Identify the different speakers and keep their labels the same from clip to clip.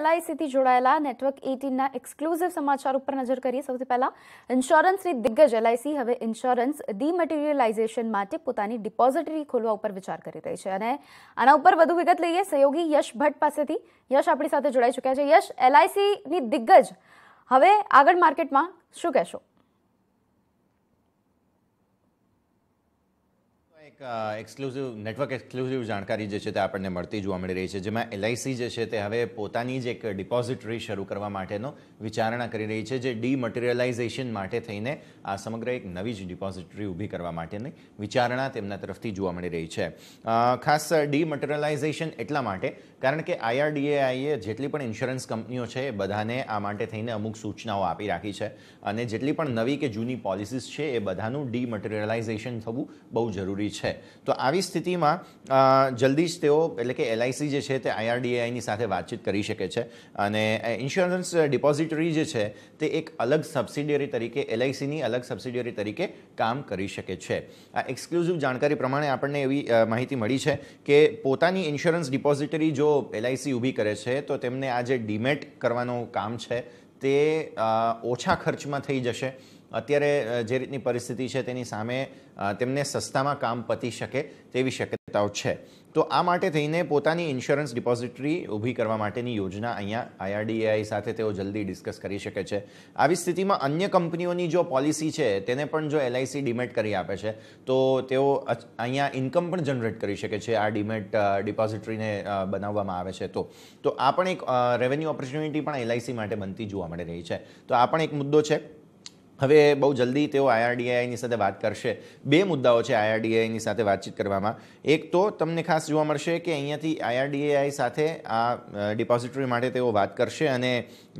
Speaker 1: એલઆઈસીથી જોડાયેલા network એટીનના exclusive સમાચાર ઉપર નજર કરીએ સૌથી પહેલાં ઇન્સ્યોરન્સની દિગ્ગજ એલઆઈસી હવે ઇન્સ્યોરન્સ ડિમટીરિયલાઇઝેશન માટે પોતાની ડિપોઝિટરી ખોલવા ઉપર વિચાર કરી રહી છે અને આના ઉપર વધુ વિગત લઈએ સહયોગી યશ ભટ્ટ પાસેથી યશ આપણી સાથે જોડાઈ ચૂક્યા છે યશ એલઆઈસીની દિગ્ગજ હવે આગળ માર્કેટમાં શું કહેશો
Speaker 2: એક એક્સક્લુઝિવ નેટવર્ક એક્સક્લુઝિવ જાણકારી જે છે તે આપણને મળતી જોવા મળી રહી છે જેમાં એલઆઈસી જે છે તે હવે પોતાની જ એક ડિપોઝિટરી શરૂ કરવા માટેનો વિચારણા કરી રહી છે જે ડી ડીમટીરિયલાઇઝેશન માટે થઈને આ સમગ્ર એક નવી જ ડિપોઝિટરી ઊભી કરવા માટેની વિચારણા તેમના તરફથી જોવા મળી રહી છે ખાસ ડી ડીમટીરિયલાઇઝેશન એટલા માટે કારણ કે આઈઆરડીએઆઈએ જેટલી પણ ઇન્સ્યોરન્સ કંપનીઓ છે એ બધાને આ માટે થઈને અમુક સૂચનાઓ આપી રાખી છે અને જેટલી પણ નવી કે જૂની પોલિસીસ છે એ બધાનું ડીમટીરિયલાઇઝેશન થવું બહુ જરૂરી છે છે તો આવી સ્થિતિમાં જલ્દી જ તેઓ એટલે કે એલઆઈસી જે છે તે આઈઆરડીએઆઈની સાથે વાતચીત કરી શકે છે અને ઇન્સ્યોરન્સ ડિપોઝિટરી જે છે તે એક અલગ સબસિડિયરી તરીકે એલઆઈસીની અલગ સબસિડિયરી તરીકે કામ કરી શકે છે આ એક્સક્લુઝિવ જાણકારી પ્રમાણે આપણને એવી માહિતી મળી છે કે પોતાની ઇન્સ્યોરન્સ ડિપોઝિટરી જો એલઆઈસી ઊભી કરે છે તો તેમને આ જે ડીમેટ કરવાનું કામ છે તે ઓછા ખર્ચમાં થઈ જશે અત્યારે જે રીતની પરિસ્થિતિ છે તેની સામે તેમને સસ્તામાં કામ પતી શકે તેવી શક્યતાઓ છે તો આ માટે થઈને પોતાની ઇન્સ્યોરન્સ ડિપોઝિટરી ઊભી કરવા માટેની યોજના અહીંયા આઈઆરડીએઆઈ સાથે તેઓ જલ્દી ડિસ્કસ કરી શકે છે આવી સ્થિતિમાં અન્ય કંપનીઓની જો પોલિસી છે તેને પણ જો એલઆઈસી ડિમેટ કરી આપે છે તો તેઓ અહીંયા ઇન્કમ પણ જનરેટ કરી શકે છે આ ડિમેટ ડિપોઝિટરીને બનાવવામાં આવે છે તો તો આ પણ એક રેવન્યુ ઓપોર્ચ્યુનિટી પણ એલઆઈસી માટે બનતી જોવા મળી રહી છે તો આ પણ એક મુદ્દો છે હવે બહુ જલ્દી તેઓ આઈઆરડીઆઈની સાથે વાત કરશે બે મુદ્દાઓ છે આઈઆરડીઆઈની સાથે વાતચીત કરવામાં એક તો તમને ખાસ જોવા મળશે કે અહીંયાથી આઈઆરડીએઆઈ સાથે આ ડિપોઝિટરી માટે તેઓ વાત કરશે અને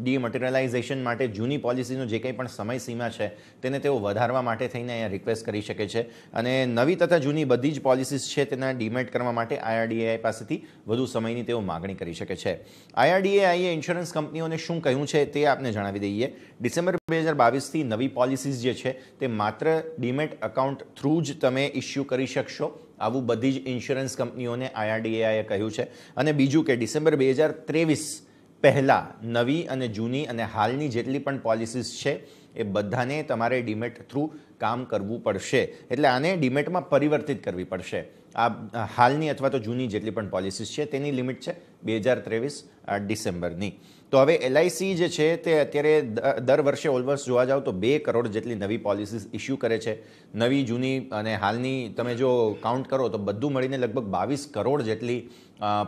Speaker 2: ડીમટીરિયલાઇઝેશન માટે જૂની પોલિસીનો જે કંઈ પણ સમયસીમા છે તેને તેઓ વધારવા માટે થઈને અહીંયા રિક્વેસ્ટ કરી શકે છે અને નવી તથા જૂની બધી જ પોલિસીસ છે તેના ડીમેટ કરવા માટે આઈઆરડીએઆઈ પાસેથી વધુ સમયની તેઓ માગણી કરી શકે છે આઈઆરડીએઆઈએ ઇન્સ્યોરન્સ કંપનીઓને શું કહ્યું છે તે આપને જણાવી દઈએ ડિસેમ્બર બે હજાર બાવીસથી નવી નવી પોલિસીઝ જે છે તે માત્ર ડીમેટ એકાઉન્ટ થ્રુ જ તમે ઇસ્યુ કરી શકશો આવું બધી જ ઇન્સ્યોરન્સ કંપનીઓને આઈઆરડીએઆઈએ કહ્યું છે અને બીજું કે ડિસેમ્બર બે હજાર ત્રેવીસ પહેલાં નવી અને જૂની અને હાલની જેટલી પણ પોલિસીસ છે એ બધાને તમારે ડીમેટ થ્રુ કામ કરવું પડશે એટલે આને ડીમેટમાં પરિવર્તિત કરવી પડશે આ હાલની અથવા તો જૂની જેટલી પણ પોલિસીસ છે તેની લિમિટ છે બે હજાર ત્રેવીસ ડિસેમ્બરની તો હવે એલઆઈસી જે છે તે અત્યારે દર વર્ષે ઓલમોસ્ટ જોવા જાઓ તો બે કરોડ જેટલી નવી પોલિસીસ ઇસ્યુ કરે છે નવી જૂની અને હાલની તમે જો કાઉન્ટ કરો તો બધું મળીને લગભગ બાવીસ કરોડ જેટલી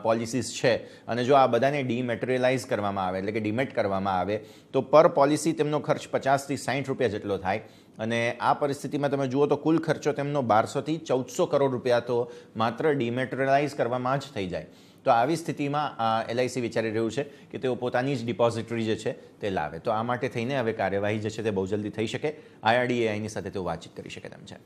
Speaker 2: પોલિસીસ છે અને જો આ બધાને ડીમેટેરિયલાઇઝ કરવામાં આવે એટલે કે ડીમેટ કરવામાં આવે તો પર પોલિસી તેમનો ખર્ચ પચાસથી પચાસથી સાહીઠ રૂપિયા જેટલો થાય અને આ પરિસ્થિતિમાં તમે જુઓ તો કુલ ખર્ચો તેમનો બારસોથી ચૌદસો કરોડ રૂપિયા તો માત્ર ડિમેટરલાઇઝ કરવામાં જ થઈ જાય તો આવી સ્થિતિમાં એલઆઈસી વિચારી રહ્યું છે કે તેઓ પોતાની જ ડિપોઝિટરી જે છે તે લાવે તો આ માટે થઈને હવે કાર્યવાહી જે છે તે બહુ જલ્દી થઈ શકે આઈઆરડીએ એની સાથે તેઓ વાતચીત કરી શકે તેમ છે